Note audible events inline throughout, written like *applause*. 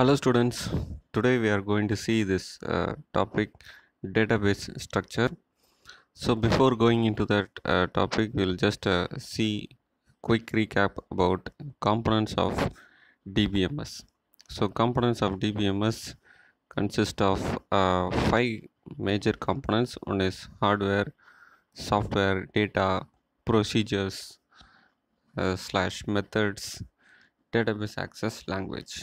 hello students today we are going to see this uh, topic database structure so before going into that uh, topic we'll just uh, see quick recap about components of dbms so components of dbms consist of uh, five major components one is hardware software data procedures uh, slash methods database access language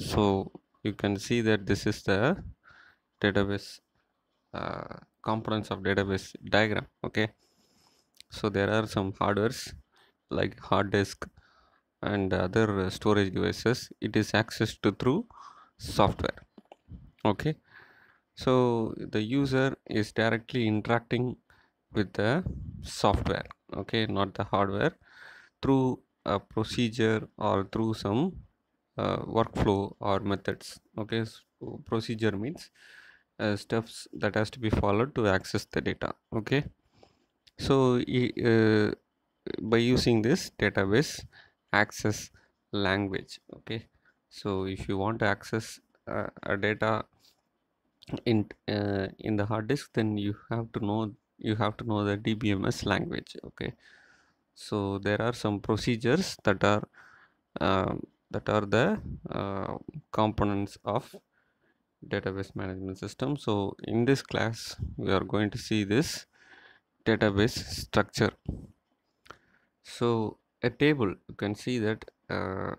so you can see that this is the database uh, components of database diagram okay so there are some hardwares like hard disk and other storage devices it is accessed through software okay so the user is directly interacting with the software okay not the hardware through a procedure or through some uh, workflow or methods okay so uh, procedure means uh, steps that has to be followed to access the data okay so uh, by using this database access language okay so if you want to access uh, a data in uh, in the hard disk then you have to know you have to know the dbms language okay so there are some procedures that are um, that are the uh, components of database management system so in this class we are going to see this database structure so a table you can see that uh,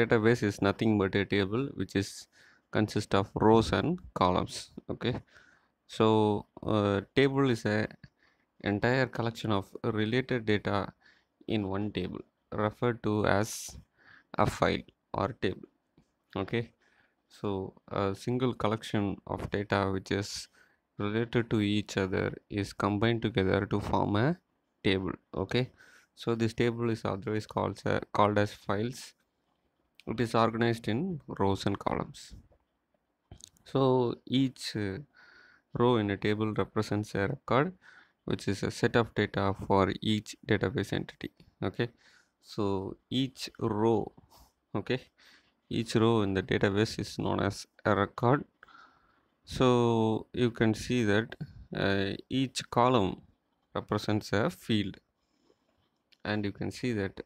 database is nothing but a table which is consist of rows and columns okay so uh, table is a entire collection of related data in one table referred to as a file or table okay so a single collection of data which is related to each other is combined together to form a table okay so this table is otherwise called, uh, called as files it is organized in rows and columns so each uh, row in a table represents a record which is a set of data for each database entity okay so each row okay each row in the database is known as a record so you can see that uh, each column represents a field and you can see that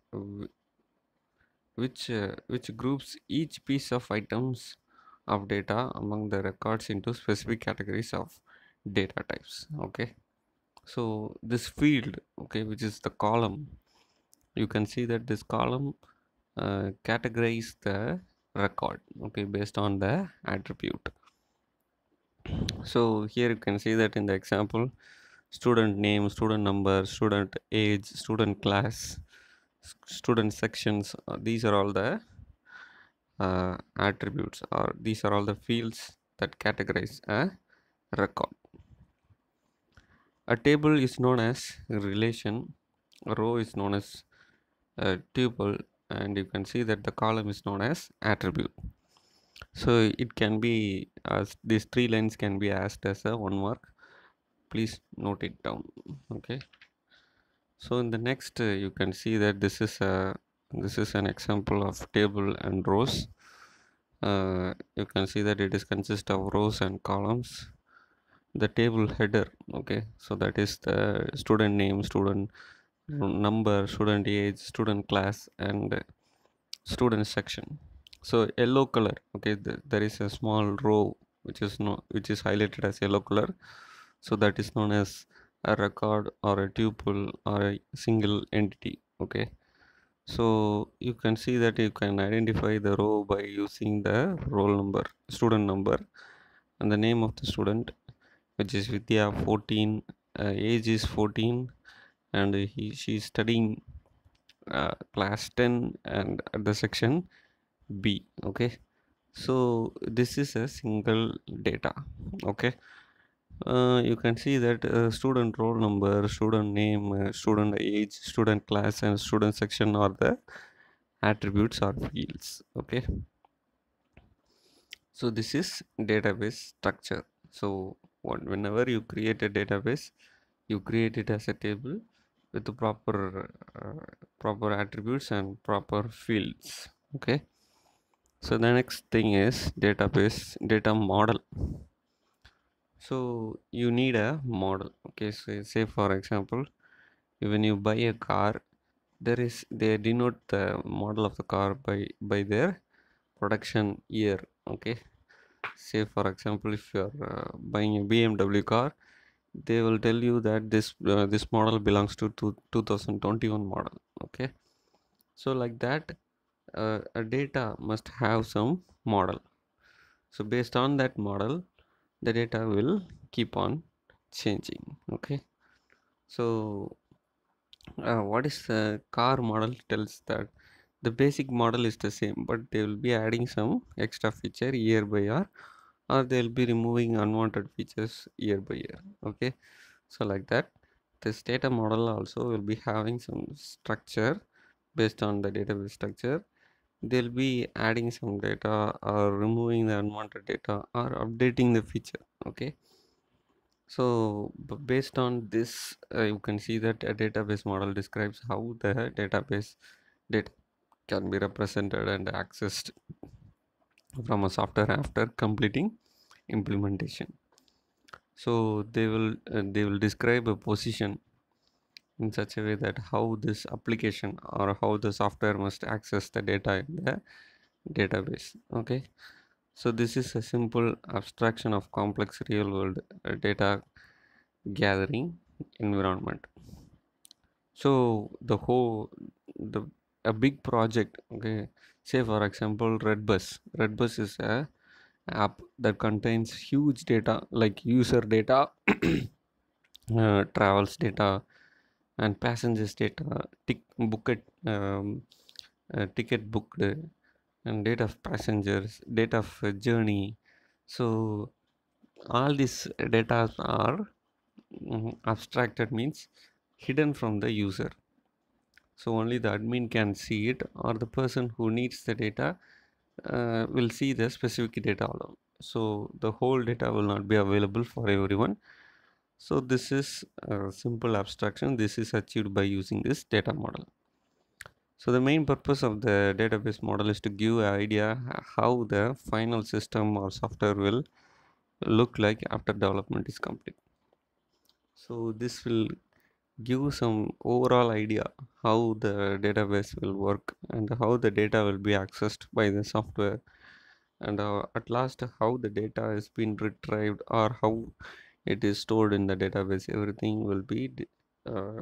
which uh, which groups each piece of items of data among the records into specific categories of data types okay so this field okay which is the column you can see that this column uh, categorize the record okay based on the attribute so here you can see that in the example student name student number student age student class student sections uh, these are all the uh, attributes or these are all the fields that categorize a record a table is known as relation a row is known as a uh, tuple and you can see that the column is known as attribute so it can be as these three lines can be asked as a one mark please note it down okay so in the next uh, you can see that this is a this is an example of table and rows uh, you can see that it is consist of rows and columns the table header okay so that is the student name student number, student age, student class, and student section. So yellow color. Okay, th there is a small row which is no which is highlighted as yellow color. So that is known as a record or a tuple or a single entity. Okay, so you can see that you can identify the row by using the roll number, student number, and the name of the student, which is Vidya 14. Uh, age is 14 and he she is studying uh, class 10 and at the section b okay so this is a single data okay uh, you can see that uh, student roll number student name uh, student age student class and student section are the attributes or fields okay so this is database structure so what, whenever you create a database you create it as a table with the proper uh, proper attributes and proper fields okay so the next thing is database data model so you need a model okay so say for example when you buy a car there is they denote the model of the car by by their production year okay say for example if you are uh, buying a bmw car they will tell you that this uh, this model belongs to, to 2021 model okay so like that uh, a data must have some model so based on that model the data will keep on changing okay so uh, what is the car model tells that the basic model is the same but they will be adding some extra feature year by year or they'll be removing unwanted features year by year okay so like that this data model also will be having some structure based on the database structure they'll be adding some data or removing the unwanted data or updating the feature okay so based on this uh, you can see that a database model describes how the database data can be represented and accessed from a software after completing implementation so they will uh, they will describe a position in such a way that how this application or how the software must access the data in the database okay so this is a simple abstraction of complex real world uh, data gathering environment so the whole the a big project okay say for example redbus redbus is a app that contains huge data like user data *clears throat* uh, travels data and passengers data tick booked, um, uh, ticket booked and data of passengers data of uh, journey so all these data are um, abstracted means hidden from the user so only the admin can see it or the person who needs the data uh, will see the specific data alone so the whole data will not be available for everyone so this is a simple abstraction this is achieved by using this data model so the main purpose of the database model is to give an idea how the final system or software will look like after development is complete so this will give some overall idea how the database will work and how the data will be accessed by the software and uh, at last how the data has been retrieved or how it is stored in the database everything will be uh,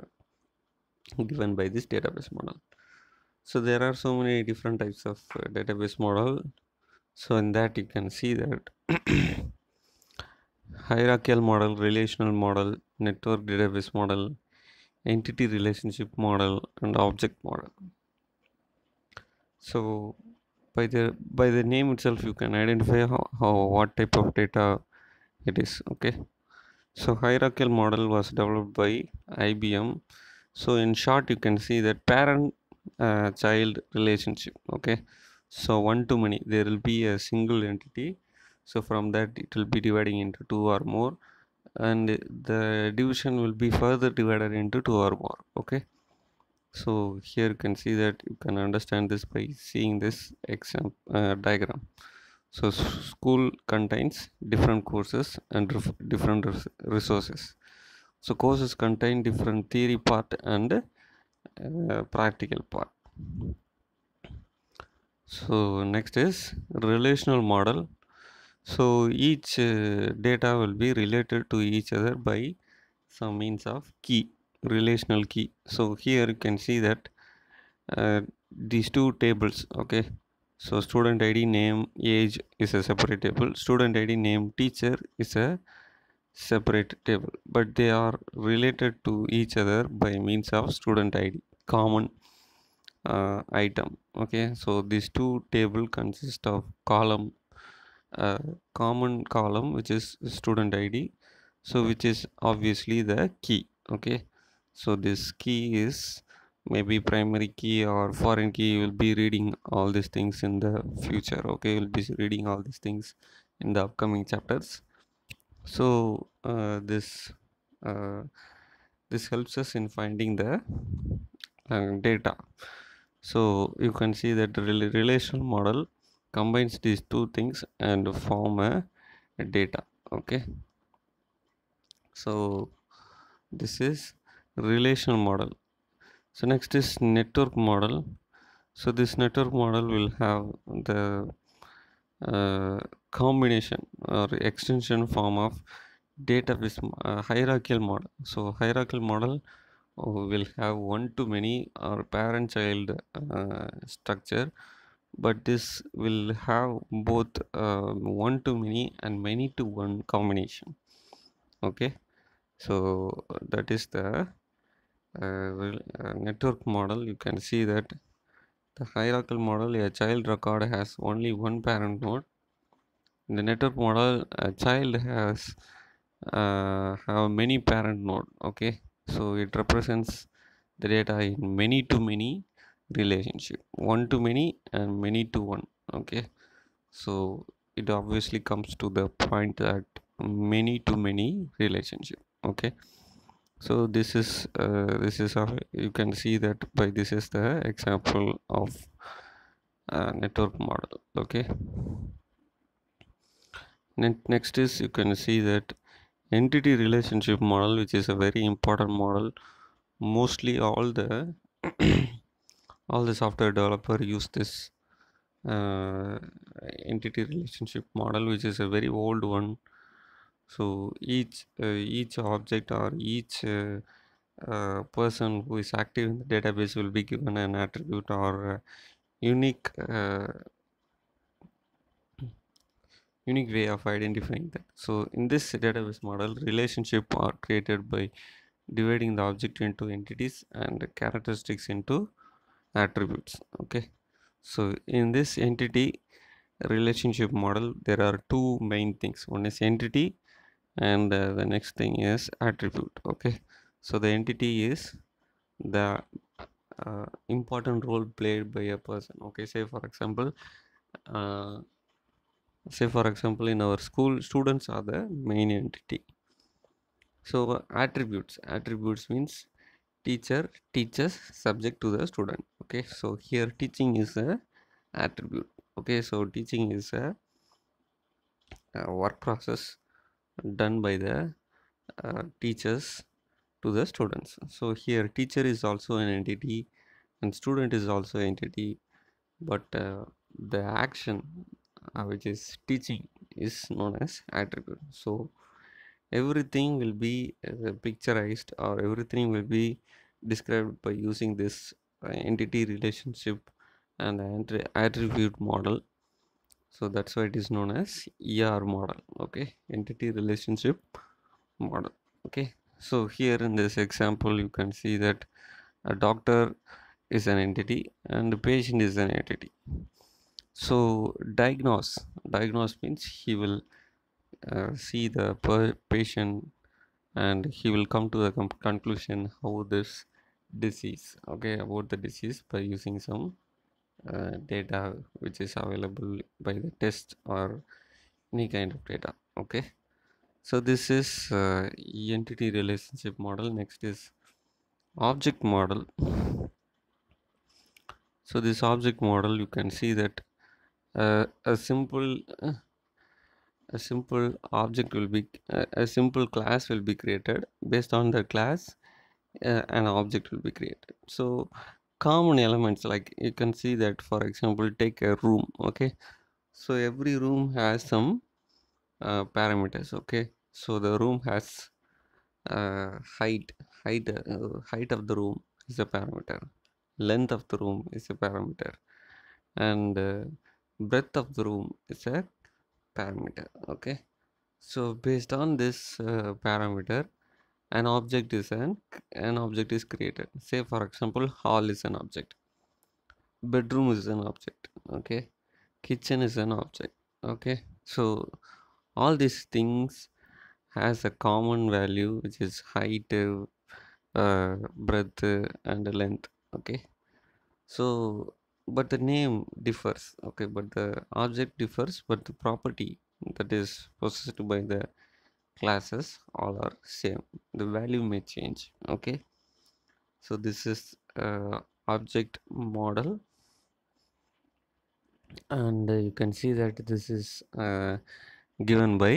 given by this database model so there are so many different types of uh, database model so in that you can see that *coughs* hierarchical model relational model network database model entity relationship model and object model so by the by the name itself you can identify how, how what type of data it is okay so hierarchical model was developed by IBM so in short you can see that parent uh, child relationship okay so one to many there will be a single entity so from that it will be dividing into two or more and the division will be further divided into two or more okay so here you can see that you can understand this by seeing this example uh, diagram so school contains different courses and different res resources so courses contain different theory part and uh, practical part so next is relational model so each uh, data will be related to each other by some means of key, relational key. So here you can see that uh, these two tables, okay. So student ID name age is a separate table. Student ID name teacher is a separate table, but they are related to each other by means of student ID, common uh, item. Okay, so these two table consist of column a common column which is student id so which is obviously the key okay so this key is maybe primary key or foreign key you will be reading all these things in the future okay you'll be reading all these things in the upcoming chapters so uh, this uh, this helps us in finding the uh, data so you can see that the rel relational model combines these two things and form a data okay so this is relational model so next is network model so this network model will have the uh, combination or extension form of data with uh, hierarchical model so hierarchical model uh, will have one to many or parent child uh, structure but this will have both uh, one to many and many to one combination okay so that is the uh, uh, network model you can see that the hierarchical model a child record has only one parent node in the network model a child has uh, have many parent node okay so it represents the data in many to many relationship one to many and many to one okay so it obviously comes to the point that many to many relationship okay so this is uh, this is how you can see that by this is the example of uh, network model okay next is you can see that entity relationship model which is a very important model mostly all the all the software developer use this uh, entity relationship model which is a very old one so each uh, each object or each uh, uh person who is active in the database will be given an attribute or unique uh, unique way of identifying that so in this database model relationship are created by dividing the object into entities and characteristics into attributes okay so in this entity relationship model there are two main things one is entity and uh, the next thing is attribute okay so the entity is the uh, important role played by a person okay say for example uh, say for example in our school students are the main entity so attributes attributes means teacher teaches subject to the student okay so here teaching is a attribute okay so teaching is a, a uh, work process done by the uh, teachers to the students so here teacher is also an entity and student is also an entity but uh, the action uh, which is teaching is known as attribute so everything will be uh, picturized or everything will be described by using this entity relationship and attribute model so that's why it is known as er model okay entity relationship model okay so here in this example you can see that a doctor is an entity and the patient is an entity so diagnose diagnose means he will uh, see the patient and he will come to the conclusion how this disease okay about the disease by using some uh, data which is available by the test or any kind of data okay so this is uh, entity relationship model next is object model so this object model you can see that uh, a simple uh, a simple object will be uh, a simple class will be created based on the class uh, an object will be created so common elements like you can see that for example take a room okay so every room has some uh, parameters okay so the room has uh, height height uh, height of the room is a parameter length of the room is a parameter and uh, breadth of the room is a parameter okay so based on this uh, parameter an object is an an object is created say for example hall is an object bedroom is an object okay kitchen is an object okay so all these things has a common value which is height uh, breadth and length okay so but the name differs okay but the object differs but the property that is possessed by the classes all are same the value may change okay so this is uh, object model and uh, you can see that this is uh, given by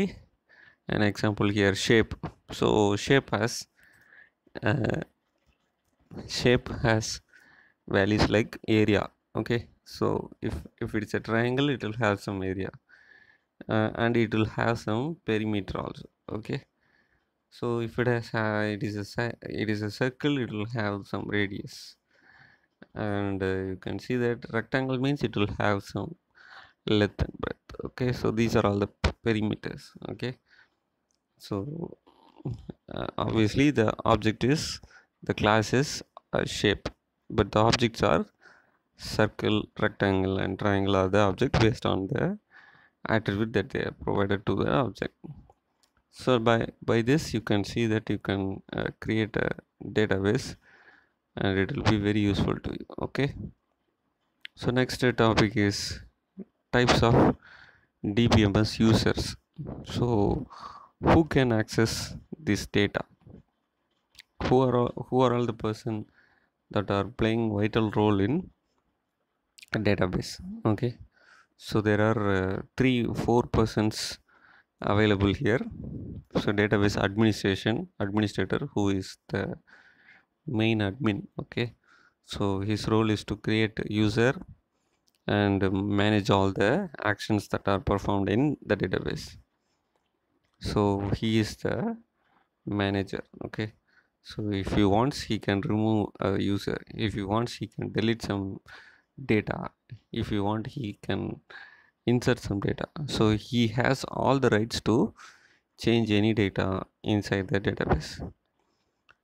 an example here shape so shape has uh, shape has values like area okay so if if it's a triangle it will have some area uh, and it will have some perimeter also okay so if it has uh, it is a it is a circle it will have some radius and uh, you can see that rectangle means it will have some length and breadth okay so these are all the perimeters okay so uh, obviously the object is the class is a shape but the objects are circle rectangle and triangle are the object based on the attribute that they have provided to the object so by by this you can see that you can uh, create a database and it will be very useful to you okay so next topic is types of dbms users so who can access this data who are all, who are all the person that are playing vital role in a database okay so there are uh, three four persons available here so database administration administrator who is the main admin okay so his role is to create user and manage all the actions that are performed in the database so he is the manager okay so if he wants he can remove a user if he wants he can delete some data if you want he can insert some data so he has all the rights to change any data inside the database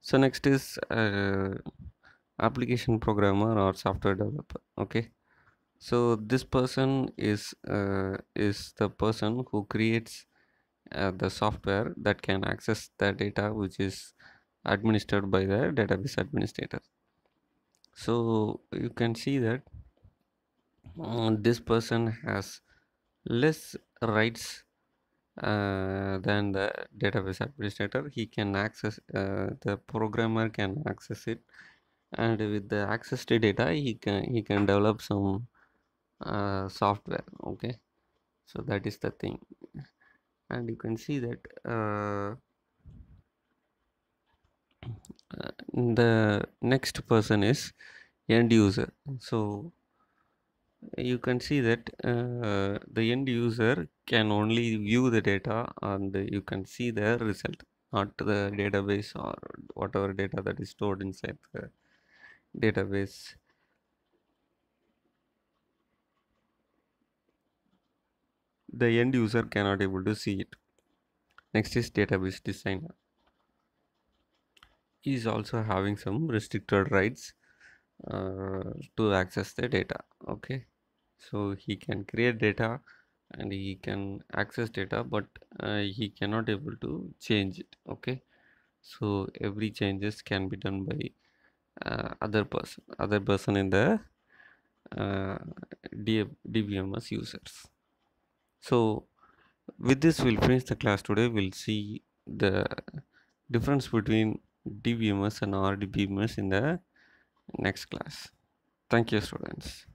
so next is uh, application programmer or software developer okay so this person is uh, is the person who creates uh, the software that can access the data which is administered by the database administrator so you can see that uh, this person has less rights uh, than the database administrator he can access uh, the programmer can access it and with the access to data he can he can develop some uh, software okay so that is the thing and you can see that uh, uh, the next person is end user so you can see that uh, the end user can only view the data and you can see the result not the database or whatever data that is stored inside the database the end user cannot able to see it next is database designer he is also having some restricted rights uh, to access the data okay so he can create data and he can access data but uh, he cannot able to change it okay so every changes can be done by uh, other person other person in the uh, dbms users so with this we'll finish the class today we'll see the difference between dbms and rdbms in the next class thank you students